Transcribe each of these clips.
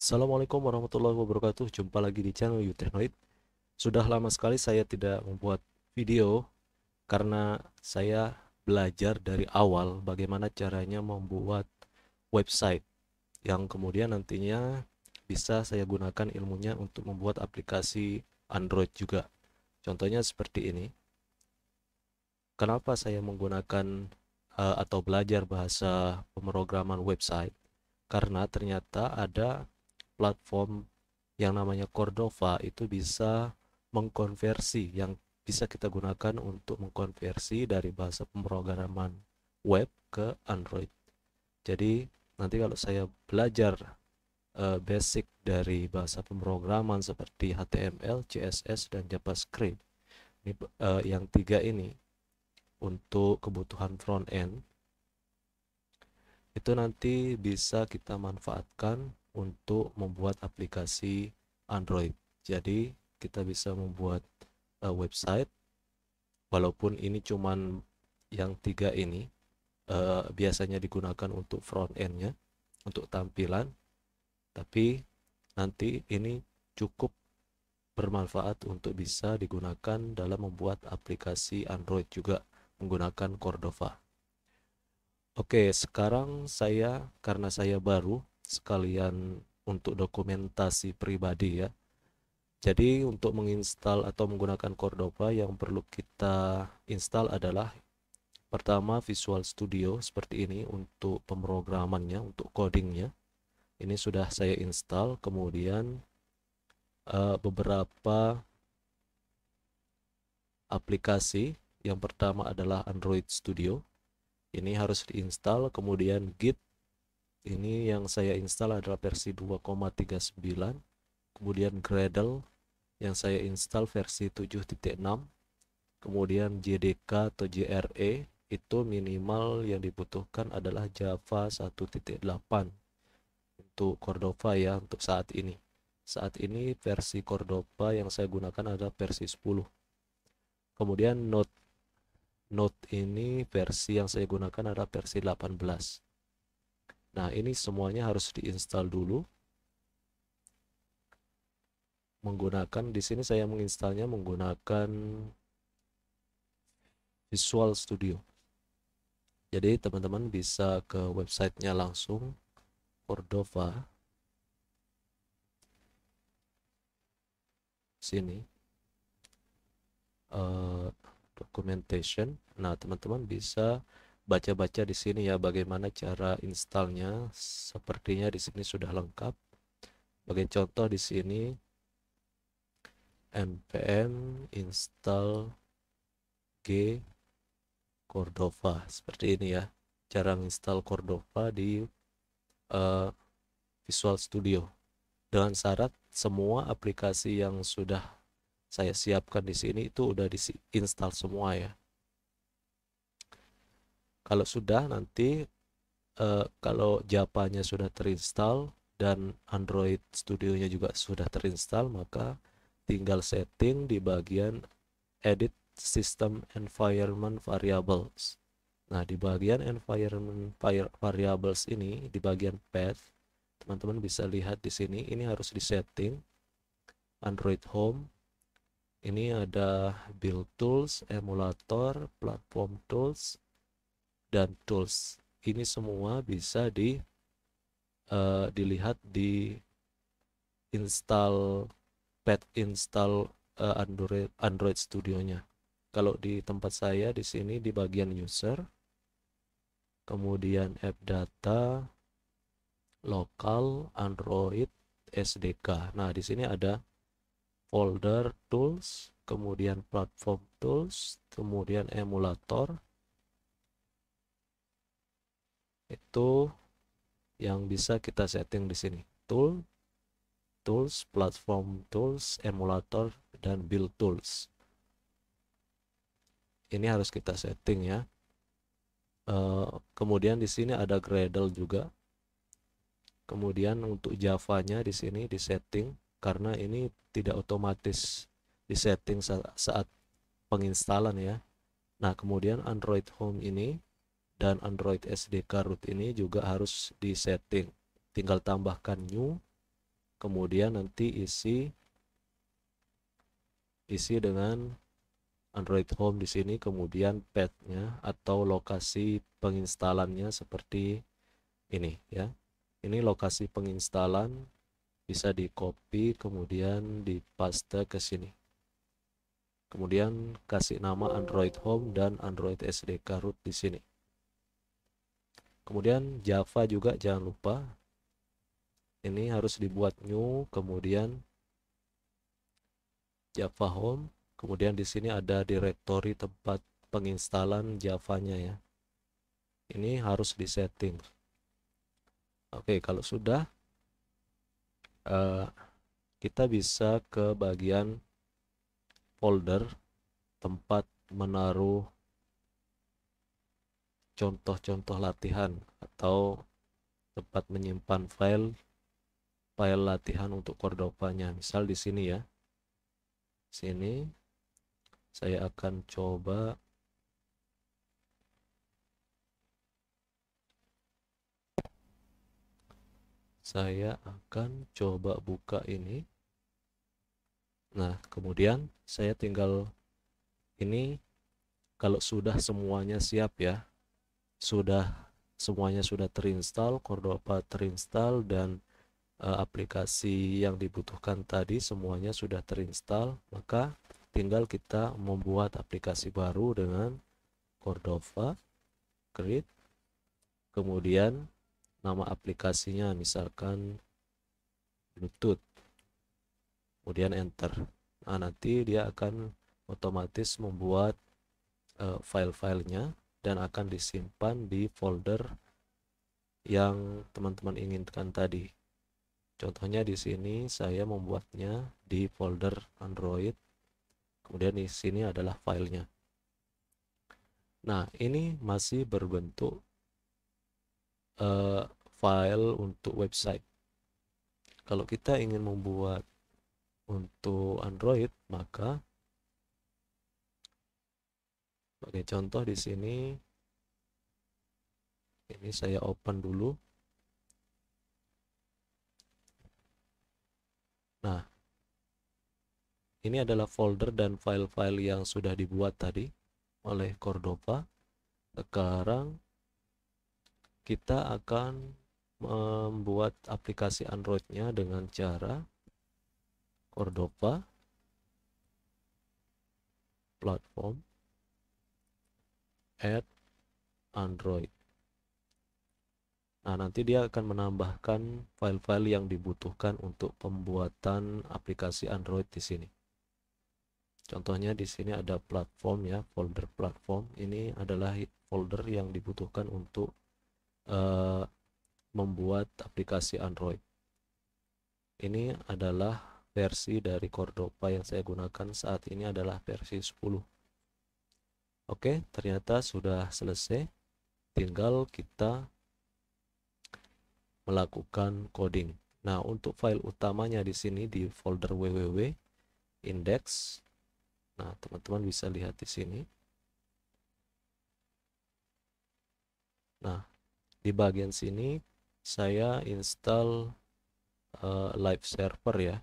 Assalamualaikum warahmatullahi wabarakatuh Jumpa lagi di channel Yutechnoid Sudah lama sekali saya tidak membuat video Karena saya belajar dari awal Bagaimana caranya membuat website Yang kemudian nantinya bisa saya gunakan ilmunya Untuk membuat aplikasi Android juga Contohnya seperti ini Kenapa saya menggunakan eh, atau belajar bahasa pemrograman website karena ternyata ada platform yang namanya Cordova itu bisa mengkonversi yang bisa kita gunakan untuk mengkonversi dari bahasa pemrograman web ke Android. Jadi nanti kalau saya belajar uh, basic dari bahasa pemrograman seperti HTML, CSS dan JavaScript. Ini uh, yang tiga ini untuk kebutuhan front end itu nanti bisa kita manfaatkan untuk membuat aplikasi Android. Jadi kita bisa membuat uh, website walaupun ini cuman yang tiga ini uh, biasanya digunakan untuk front end-nya, untuk tampilan tapi nanti ini cukup bermanfaat untuk bisa digunakan dalam membuat aplikasi Android juga menggunakan Cordova. Oke, sekarang saya karena saya baru sekalian untuk dokumentasi pribadi ya. Jadi untuk menginstal atau menggunakan Cordova yang perlu kita install adalah pertama Visual Studio seperti ini untuk pemrogramannya, untuk codingnya. Ini sudah saya install, kemudian uh, beberapa aplikasi. Yang pertama adalah Android Studio. Ini harus diinstal, kemudian Git ini yang saya install adalah versi 2,39 kemudian Gradle yang saya install versi 7.6 kemudian JDK atau JRE itu minimal yang dibutuhkan adalah Java 1.8 untuk Cordova ya untuk saat ini saat ini versi Cordova yang saya gunakan adalah versi 10 kemudian Node Node ini versi yang saya gunakan adalah versi 18 Nah, ini semuanya harus diinstal dulu. Menggunakan di sini saya menginstalnya menggunakan Visual Studio. Jadi, teman-teman bisa ke websitenya langsung Cordova sini uh, documentation. Nah, teman-teman bisa baca-baca di sini ya bagaimana cara installnya sepertinya di sini sudah lengkap sebagai contoh di sini npm install g cordova seperti ini ya cara install cordova di uh, visual studio dengan syarat semua aplikasi yang sudah saya siapkan di sini itu udah diinstal semua ya kalau sudah nanti uh, kalau Japanya sudah terinstall dan Android Studio-nya juga sudah terinstall maka tinggal setting di bagian edit system environment variables nah di bagian environment variables ini di bagian path teman-teman bisa lihat di sini ini harus di setting Android Home ini ada build tools emulator platform tools dan tools. Ini semua bisa di uh, dilihat di install pet install uh, Android Android Studio-nya. Kalau di tempat saya di sini di bagian user, kemudian app data, lokal, Android, SDK. Nah, di sini ada folder tools, kemudian platform tools, kemudian emulator, itu yang bisa kita setting di sini tool tools platform tools emulator dan build tools ini harus kita setting ya uh, kemudian di sini ada Gradle juga kemudian untuk Javanya di sini di setting karena ini tidak otomatis di setting saat penginstalan ya nah kemudian Android Home ini dan Android SDK root ini juga harus disetting. Tinggal tambahkan new, kemudian nanti isi isi dengan Android Home di sini, kemudian path-nya atau lokasi penginstalannya seperti ini ya. Ini lokasi penginstalan bisa di copy kemudian di paste ke sini. Kemudian kasih nama Android Home dan Android SDK root di sini kemudian Java juga jangan lupa ini harus dibuat new kemudian Java Home kemudian di sini ada direktori tempat penginstalan Javanya ya ini harus disetting Oke kalau sudah uh, kita bisa ke bagian folder tempat menaruh contoh-contoh latihan atau tempat menyimpan file file latihan untuk Cordova-nya. misal di sini ya sini saya akan coba saya akan coba buka ini nah kemudian saya tinggal ini kalau sudah semuanya siap ya sudah semuanya sudah terinstall Cordova terinstall dan e, aplikasi yang dibutuhkan tadi semuanya sudah terinstall maka tinggal kita membuat aplikasi baru dengan Cordova create kemudian nama aplikasinya misalkan Bluetooth kemudian enter nah nanti dia akan otomatis membuat uh, file-filenya dan akan disimpan di folder yang teman-teman inginkan tadi. Contohnya di sini saya membuatnya di folder Android. Kemudian di sini adalah filenya. Nah, ini masih berbentuk uh, file untuk website. Kalau kita ingin membuat untuk Android, maka sebagai contoh di sini ini saya open dulu nah ini adalah folder dan file-file yang sudah dibuat tadi oleh Cordova sekarang kita akan membuat aplikasi Android-nya dengan cara Cordova platform add android nah nanti dia akan menambahkan file-file yang dibutuhkan untuk pembuatan aplikasi android di sini contohnya di sini ada platform ya folder platform ini adalah folder yang dibutuhkan untuk uh, membuat aplikasi android ini adalah versi dari Cordova yang saya gunakan saat ini adalah versi 10 Oke, ternyata sudah selesai. Tinggal kita melakukan coding. Nah, untuk file utamanya di sini di folder www index. Nah, teman-teman bisa lihat di sini. Nah, di bagian sini saya install uh, live server ya.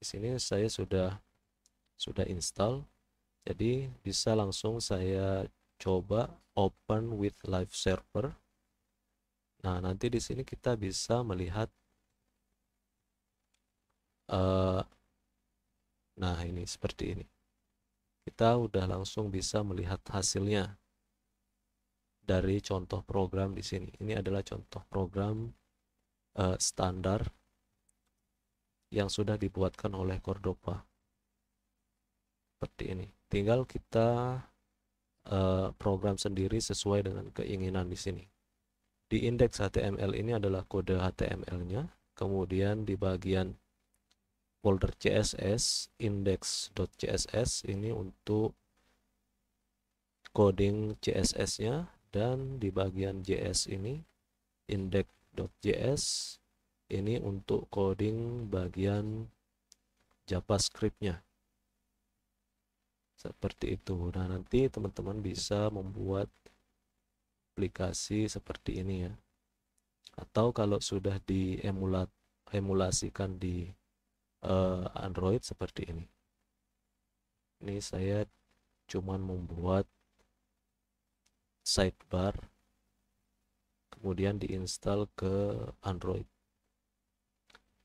Di sini saya sudah sudah install jadi bisa langsung saya coba open with live server nah nanti di sini kita bisa melihat uh, nah ini seperti ini kita udah langsung bisa melihat hasilnya dari contoh program di sini ini adalah contoh program uh, standar yang sudah dibuatkan oleh Cordova, seperti ini tinggal kita uh, program sendiri sesuai dengan keinginan di sini di indeks HTML ini adalah kode HTML-nya kemudian di bagian folder CSS index.css ini untuk coding CSS-nya dan di bagian JS ini index.js ini untuk coding bagian JavaScript-nya seperti itu nah nanti teman-teman bisa membuat aplikasi seperti ini ya atau kalau sudah diemulat emulasikan di uh, Android seperti ini ini saya cuman membuat sidebar kemudian diinstal ke Android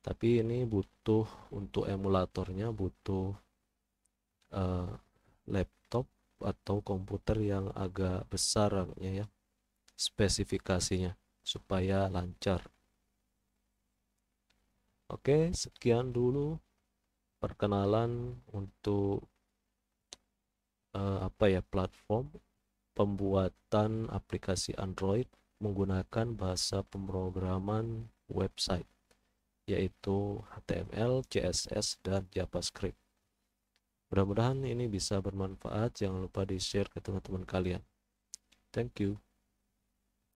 tapi ini butuh untuk emulatornya butuh uh, laptop atau komputer yang agak besar ya spesifikasinya supaya lancar Oke sekian dulu perkenalan untuk uh, apa ya platform pembuatan aplikasi Android menggunakan bahasa pemrograman website yaitu HTML, CSS, dan JavaScript. Mudah-mudahan ini bisa bermanfaat. Jangan lupa di-share ke teman-teman kalian. Thank you.